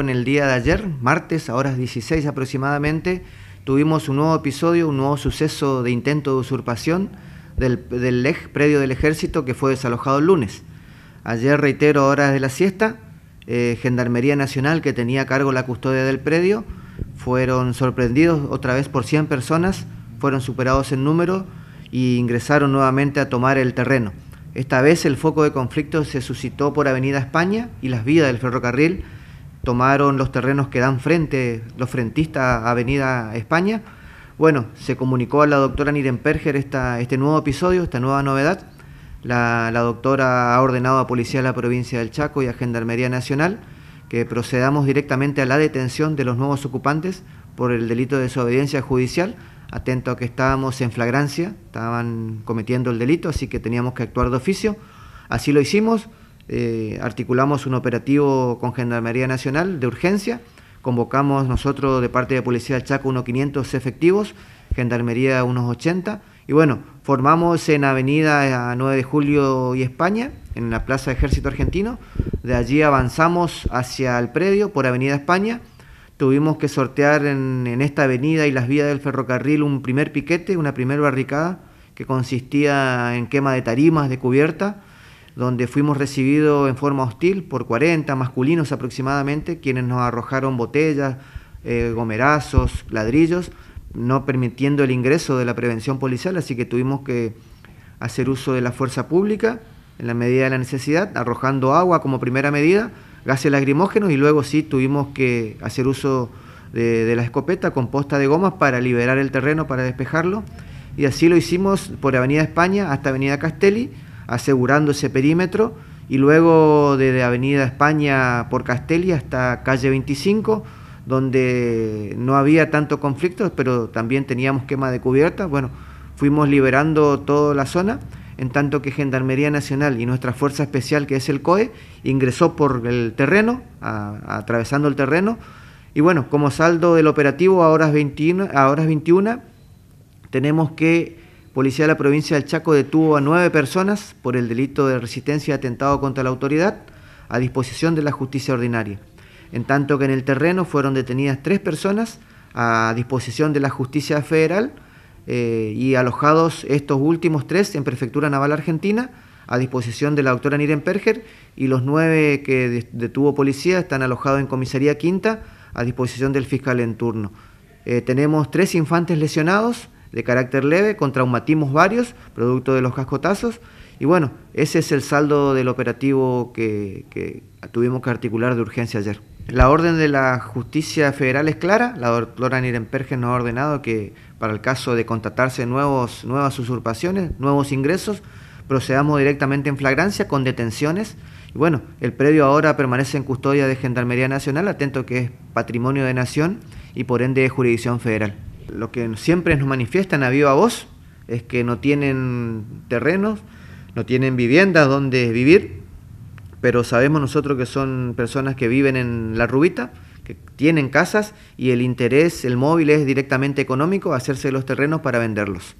En el día de ayer, martes, a horas 16 aproximadamente, tuvimos un nuevo episodio, un nuevo suceso de intento de usurpación del, del predio del ejército que fue desalojado el lunes. Ayer, reitero, a horas de la siesta, eh, Gendarmería Nacional, que tenía a cargo la custodia del predio, fueron sorprendidos otra vez por 100 personas, fueron superados en número y ingresaron nuevamente a tomar el terreno. Esta vez el foco de conflicto se suscitó por Avenida España y las vías del ferrocarril, tomaron los terrenos que dan frente, los frentistas a Avenida España. Bueno, se comunicó a la doctora Niren Perger este nuevo episodio, esta nueva novedad. La, doctora ha ordenado a Policía de la Provincia del Chaco y a Gendarmería Nacional que procedamos directamente a la detención de los nuevos ocupantes por el delito de desobediencia judicial, atento a que estábamos en flagrancia, estaban cometiendo el delito, así que teníamos que actuar de oficio. Así lo hicimos eh, articulamos un operativo con Gendarmería Nacional de urgencia, convocamos nosotros de parte de Policía del Chaco unos 500 efectivos, Gendarmería unos 80, y bueno, formamos en Avenida 9 de Julio y España, en la Plaza Ejército Argentino, de allí avanzamos hacia el predio por Avenida España, tuvimos que sortear en, en esta avenida y las vías del ferrocarril un primer piquete, una primera barricada que consistía en quema de tarimas, de cubierta, donde fuimos recibidos en forma hostil por 40 masculinos aproximadamente, quienes nos arrojaron botellas, eh, gomerazos, ladrillos, no permitiendo el ingreso de la prevención policial, así que tuvimos que hacer uso de la fuerza pública en la medida de la necesidad, arrojando agua como primera medida, gases lacrimógenos y luego sí tuvimos que hacer uso de, de, la escopeta con posta de gomas para liberar el terreno, para despejarlo. Y así lo hicimos por Avenida España hasta Avenida Castelli asegurando ese perímetro y luego desde Avenida España por Castelli hasta calle 25, donde no había tanto conflicto, pero también teníamos quema de cubierta. Bueno, fuimos liberando toda la zona, en tanto que Gendarmería Nacional y nuestra Fuerza Especial, que es el COE, ingresó por el terreno, atravesando el terreno. Y bueno, como saldo del operativo a horas 21, a horas 21 tenemos que Policía de la provincia del Chaco detuvo a nueve personas por el delito de resistencia y atentado contra la autoridad a disposición de la justicia ordinaria. En tanto que en el terreno fueron detenidas tres personas a disposición de la justicia federal eh, y alojados estos últimos tres en Prefectura Naval Argentina a disposición de la doctora Niren Perger y los nueve que detuvo policía están alojados en Comisaría Quinta a disposición del fiscal en turno. Eh, tenemos tres infantes lesionados de carácter leve, con traumatismos varios, producto de los cascotazos. Y bueno, ese es el saldo del operativo que, tuvimos que articular de urgencia ayer. La orden de la justicia federal es clara. La doctora Nirenpergen nos ha ordenado que para el caso de contratarse nuevos, nuevas usurpaciones, nuevos ingresos, procedamos directamente en flagrancia con detenciones. Y bueno, el predio ahora permanece en custodia de Gendarmería Nacional, atento que es patrimonio de nación y por ende de jurisdicción federal. Lo que siempre nos manifiestan a viva voz es que no tienen terrenos, no tienen viviendas donde vivir, pero sabemos nosotros que son personas que viven en La Rubita, que tienen casas y el interés, el móvil es directamente económico, hacerse los terrenos para venderlos.